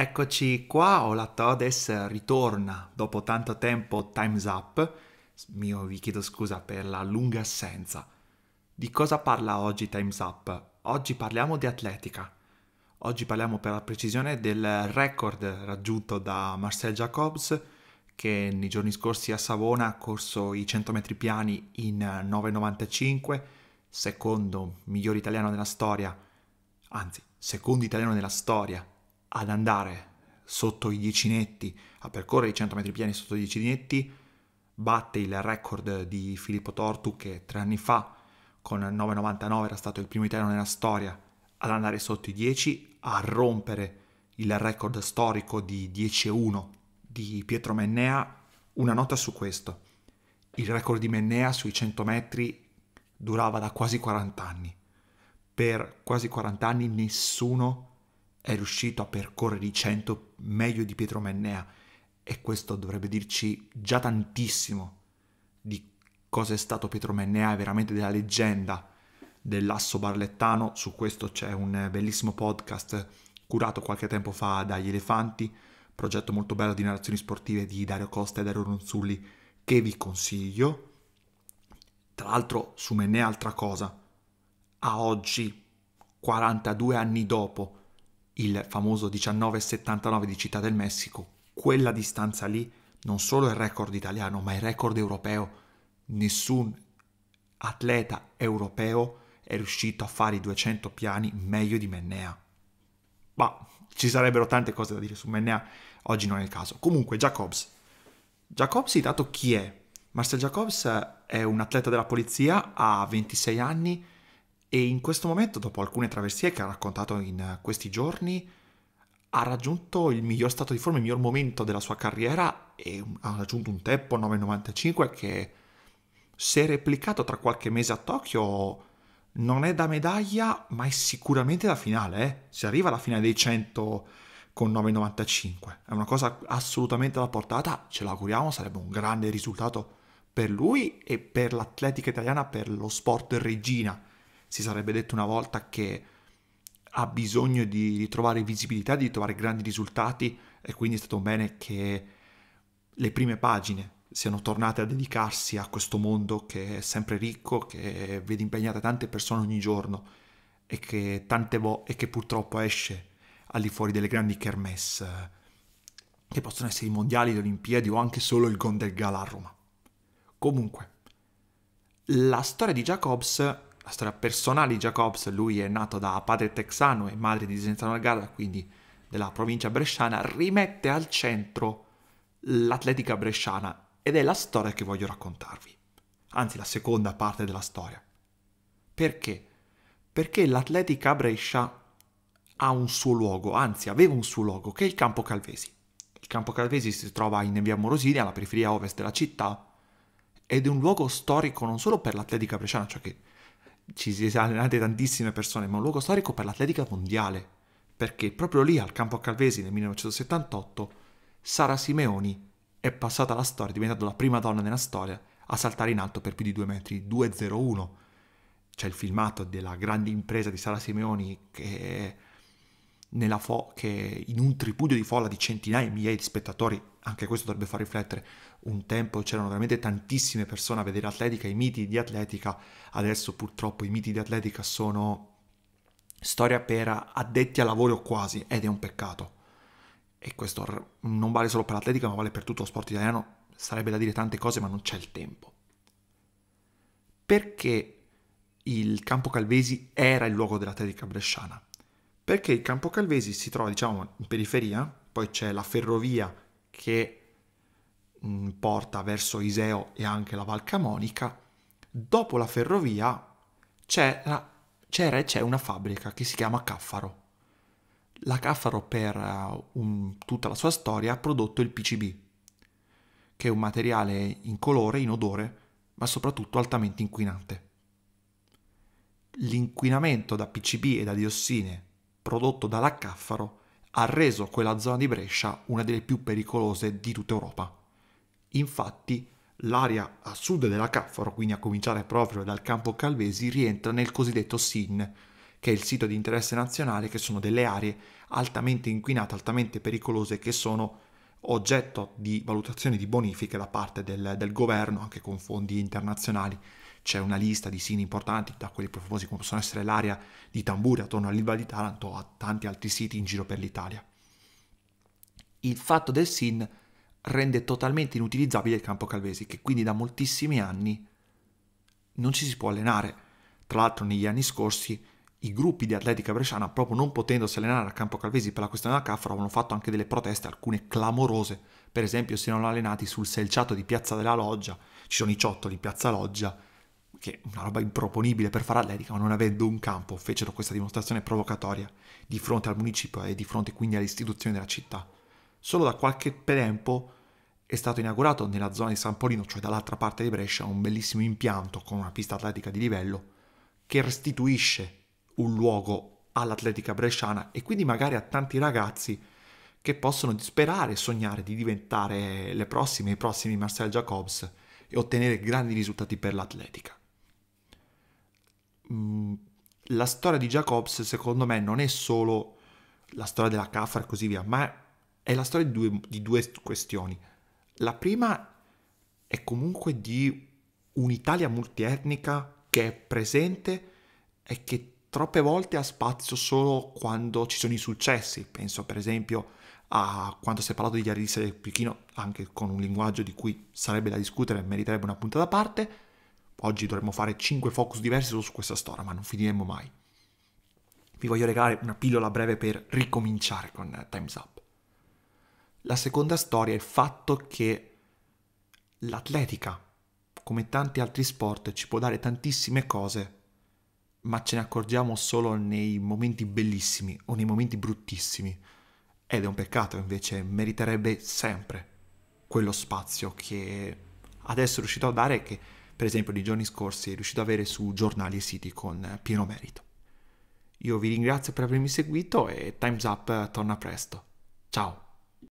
Eccoci qua, Todes ritorna dopo tanto tempo Time's Up. Mio, vi chiedo scusa per la lunga assenza. Di cosa parla oggi Time's Up? Oggi parliamo di atletica. Oggi parliamo per la precisione del record raggiunto da Marcel Jacobs che nei giorni scorsi a Savona ha corso i 100 metri piani in 9,95, secondo miglior italiano della storia, anzi, secondo italiano della storia ad andare sotto i 10 netti, a percorrere i 100 metri piani sotto i 10 netti, batte il record di Filippo Tortu che tre anni fa con 9,99 era stato il primo italiano nella storia ad andare sotto i 10, a rompere il record storico di 10,1 di Pietro Mennea. Una nota su questo. Il record di Mennea sui 100 metri durava da quasi 40 anni. Per quasi 40 anni nessuno è riuscito a percorrere i 100 meglio di Pietro Mennea e questo dovrebbe dirci già tantissimo di cosa è stato Pietro Mennea, è veramente della leggenda dell'asso barlettano, su questo c'è un bellissimo podcast curato qualche tempo fa dagli Elefanti, progetto molto bello di narrazioni sportive di Dario Costa e Dario Ronzulli che vi consiglio. Tra l'altro su Mennea altra cosa, a oggi, 42 anni dopo, il famoso 19,79 di Città del Messico, quella distanza lì non solo è il record italiano, ma è record europeo. Nessun atleta europeo è riuscito a fare i 200 piani meglio di Mennea. Ma ci sarebbero tante cose da dire su Mennea, oggi non è il caso. Comunque, Jacobs. Jacobs, dato chi è? Marcel Jacobs è un atleta della polizia, ha 26 anni, e in questo momento, dopo alcune traversie che ha raccontato in eh, questi giorni, ha raggiunto il miglior stato di forma, il miglior momento della sua carriera e mm, ha raggiunto un tempo 9,95 che se replicato tra qualche mese a Tokyo non è da medaglia ma è sicuramente da finale, eh? si arriva alla fine dei 100 con 9,95, è una cosa assolutamente alla portata, ce l'auguriamo, sarebbe un grande risultato per lui e per l'atletica italiana, per lo sport regina si sarebbe detto una volta che ha bisogno di, di trovare visibilità, di trovare grandi risultati e quindi è stato bene che le prime pagine siano tornate a dedicarsi a questo mondo che è sempre ricco, che vede impegnate tante persone ogni giorno e che, tante vo- e che purtroppo esce al di fuori delle grandi kermesse, che possono essere i mondiali, le Olimpiadi o anche solo il Gondel Gala a Roma. Comunque, la storia di Jacobs la storia personale di Jacobs, lui è nato da padre texano e madre di Senzano Algarda, quindi della provincia bresciana, rimette al centro l'atletica bresciana ed è la storia che voglio raccontarvi, anzi la seconda parte della storia. Perché? Perché l'atletica Brescia ha un suo luogo, anzi aveva un suo luogo, che è il Campo Calvesi. Il Campo Calvesi si trova in via Morosini, alla periferia ovest della città, ed è un luogo storico non solo per l'atletica bresciana, cioè che ci si sono allenate tantissime persone, ma un luogo storico per l'atletica mondiale, perché proprio lì al campo a Calvesi nel 1978 Sara Simeoni è passata alla storia, diventando la prima donna nella storia a saltare in alto per più di 2 metri, 2,01. C'è il filmato della grande impresa di Sara Simeoni che nella fo- che in un tripudio di folla di centinaia e migliaia di spettatori, anche questo dovrebbe far riflettere, un tempo c'erano veramente tantissime persone a vedere atletica, i miti di atletica, adesso purtroppo i miti di atletica sono storia per addetti a lavoro quasi, ed è un peccato. E questo non vale solo per l'atletica, ma vale per tutto lo sport italiano, sarebbe da dire tante cose, ma non c'è il tempo. Perché il campo Calvesi era il luogo dell'atletica bresciana? perché il Campo Calvesi si trova, diciamo, in periferia, poi c'è la ferrovia che mh, mm, porta verso Iseo e anche la Val Camonica. Dopo la ferrovia c'era, c'era e c'è una fabbrica che si chiama Caffaro. La Caffaro per uh, un, tutta la sua storia ha prodotto il PCB, che è un materiale incolore, inodore, ma soprattutto altamente inquinante. L'inquinamento da PCB e da diossine prodotto dalla Caffaro ha reso quella zona di Brescia una delle più pericolose di tutta Europa. Infatti, l'area a sud della Caffaro, quindi a cominciare proprio dal campo Calvesi, rientra nel cosiddetto SIN, che è il sito di interesse nazionale, che sono delle aree altamente inquinate, altamente pericolose, che sono oggetto di valutazioni di bonifiche da parte del, del governo, anche con fondi internazionali c'è una lista di siti importanti, da quelli profumosi come possono essere l'area di Tamburi attorno all'Ilva di Taranto a tanti altri siti in giro per l'Italia. Il fatto del SIN rende totalmente inutilizzabile il campo Calvesi, che quindi da moltissimi anni non ci si può allenare. Tra l'altro negli anni scorsi i gruppi di atletica bresciana, proprio non potendosi allenare a campo Calvesi per la questione della CAF, avevano fatto anche delle proteste, alcune clamorose. Per esempio si erano allenati sul selciato di Piazza della Loggia, ci sono i ciottoli di Piazza Loggia, che è una roba improponibile per fare atletica, ma non avendo un campo, fecero questa dimostrazione provocatoria di fronte al municipio e di fronte quindi alle istituzioni della città. Solo da qualche tempo è stato inaugurato nella zona di San Polino, cioè dall'altra parte di Brescia, un bellissimo impianto con una pista atletica di livello che restituisce un luogo all'atletica bresciana e quindi magari a tanti ragazzi che possono disperare e sognare di diventare le prossime, i prossimi Marcel Jacobs e ottenere grandi risultati per l'atletica. Mm, la storia di Jacobs secondo me non è solo la storia della Kaffer e così via, ma è la storia di due, di due questioni. La prima è comunque di un'Italia multietnica che è presente e che troppe volte ha spazio solo quando ci sono i successi. Penso per esempio a quando si è parlato di Arisa del Pechino, anche con un linguaggio di cui sarebbe da discutere e meriterebbe una puntata a parte, Oggi dovremmo fare 5 focus diversi solo su questa storia, ma non finiremo mai. Vi voglio regalare una pillola breve per ricominciare con eh, Time's Up. La seconda storia è il fatto che l'atletica, come tanti altri sport, ci può dare tantissime cose, ma ce ne accorgiamo solo nei momenti bellissimi o nei momenti bruttissimi. Ed è un peccato, invece, meriterebbe sempre quello spazio che adesso è riuscito a dare che per esempio nei giorni scorsi, è riuscito ad avere su giornali e siti con eh, pieno merito. Io vi ringrazio per avermi seguito e Time's Up eh, torna presto. Ciao!